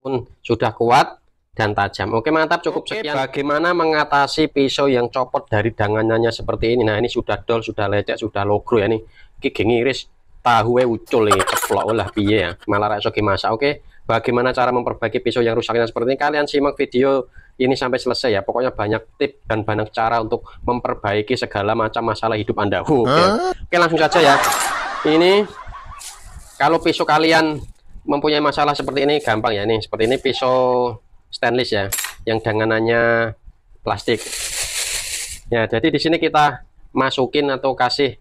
pun sudah kuat dan tajam. Oke, mantap cukup Oke, sekian. Bagaimana mengatasi pisau yang copot dari dangannya seperti ini? Nah, ini sudah dol, sudah lecek, sudah logro ya nih. Iki ngiris tahu ucul nih, ceplok lah piye ya. Malah rek masa. Oke, bagaimana cara memperbaiki pisau yang rusaknya seperti ini? Kalian simak video ini sampai selesai ya. Pokoknya banyak tip dan banyak cara untuk memperbaiki segala macam masalah hidup Anda. Oke. Oke, langsung saja ya. Ini kalau pisau kalian mempunyai masalah seperti ini gampang ya nih seperti ini pisau stainless ya yang danganannya plastik ya jadi di sini kita masukin atau kasih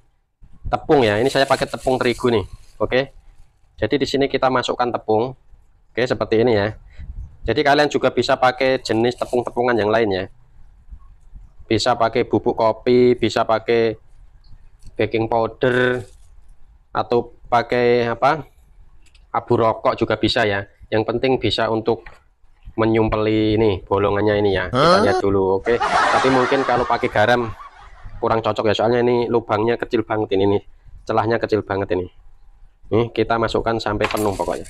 tepung ya ini saya pakai tepung terigu nih oke jadi di sini kita masukkan tepung oke seperti ini ya jadi kalian juga bisa pakai jenis tepung-tepungan yang lain ya bisa pakai bubuk kopi bisa pakai baking powder atau pakai apa abu rokok juga bisa ya yang penting bisa untuk menyumpeli ini bolongannya ini ya kita lihat dulu oke okay? tapi mungkin kalau pakai garam kurang cocok ya soalnya ini lubangnya kecil banget ini nih celahnya kecil banget ini nih kita masukkan sampai penuh pokoknya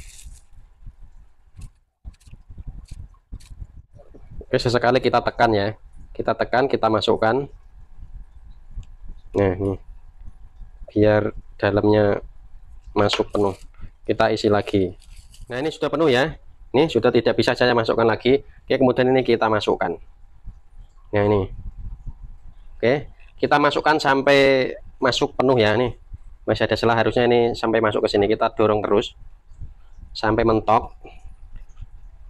oke sesekali kita tekan ya kita tekan kita masukkan nah nih biar dalamnya masuk penuh kita isi lagi nah ini sudah penuh ya ini sudah tidak bisa saya masukkan lagi oke kemudian ini kita masukkan nah ini oke kita masukkan sampai masuk penuh ya nih masih ada celah harusnya ini sampai masuk ke sini kita dorong terus sampai mentok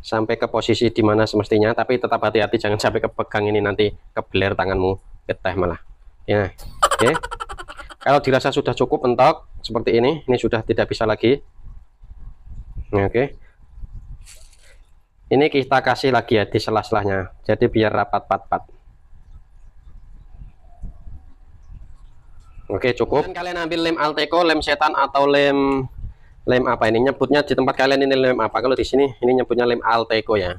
sampai ke posisi dimana semestinya tapi tetap hati-hati jangan sampai kepegang ini nanti kebeler tanganmu geteh malah ya oke kalau dirasa sudah cukup mentok seperti ini ini sudah tidak bisa lagi oke okay. ini kita kasih lagi ya di sela-selanya jadi biar rapat pat-pat oke okay, cukup Dan kalian ambil lem alteco lem setan atau lem lem apa ini nyebutnya di tempat kalian ini lem apa kalau di sini ini nyebutnya lem alteco ya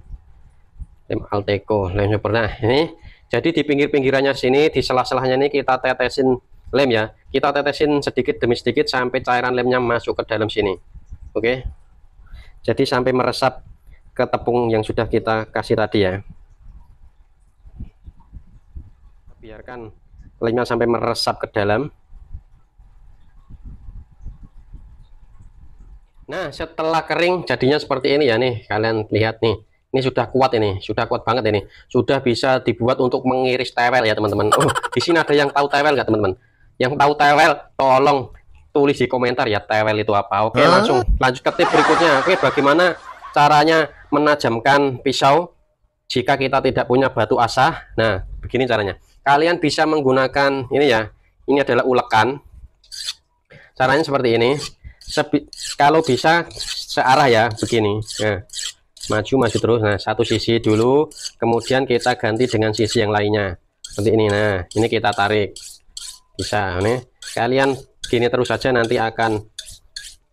lem alteco lem pernah ini jadi di pinggir-pinggirannya sini di sela-selanya ini kita tetesin lem ya kita tetesin sedikit demi sedikit sampai cairan lemnya masuk ke dalam sini oke okay? jadi sampai meresap ke tepung yang sudah kita kasih tadi ya biarkan lemnya sampai meresap ke dalam nah setelah kering jadinya seperti ini ya nih kalian lihat nih ini sudah kuat ini sudah kuat banget ini sudah bisa dibuat untuk mengiris tewel ya teman-teman oh, di sini ada yang tahu tewel nggak teman-teman yang tahu tewel tolong tulis di komentar ya tewel itu apa. Oke, huh? langsung lanjut ke tip berikutnya. Oke, bagaimana caranya menajamkan pisau jika kita tidak punya batu asah? Nah, begini caranya. Kalian bisa menggunakan ini ya. Ini adalah ulekan. Caranya seperti ini. Sebi kalau bisa searah ya, begini. Nah, maju maju terus. Nah, satu sisi dulu, kemudian kita ganti dengan sisi yang lainnya. Seperti ini. Nah, ini kita tarik. Bisa, nih. Kalian gini terus saja nanti akan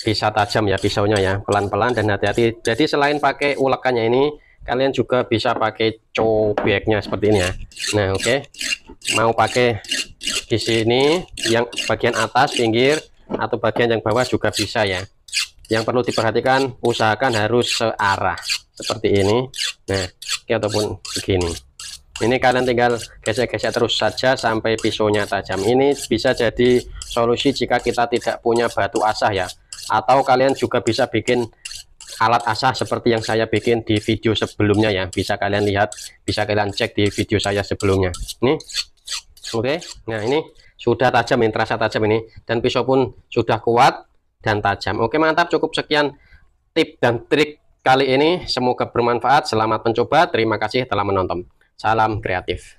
bisa tajam ya pisaunya ya pelan-pelan dan hati-hati jadi selain pakai ulekannya ini kalian juga bisa pakai cobeknya seperti ini ya nah oke okay. mau pakai di sini yang bagian atas pinggir atau bagian yang bawah juga bisa ya yang perlu diperhatikan usahakan harus searah seperti ini nah oke ataupun begini ini kalian tinggal gesek-gesek terus saja sampai pisaunya tajam ini bisa jadi solusi jika kita tidak punya batu asah ya atau kalian juga bisa bikin alat asah seperti yang saya bikin di video sebelumnya ya bisa kalian lihat bisa kalian cek di video saya sebelumnya nih oke okay. nah ini sudah tajam ini terasa tajam ini dan pisau pun sudah kuat dan tajam oke okay, mantap cukup sekian tip dan trik kali ini semoga bermanfaat selamat mencoba terima kasih telah menonton Salam kreatif.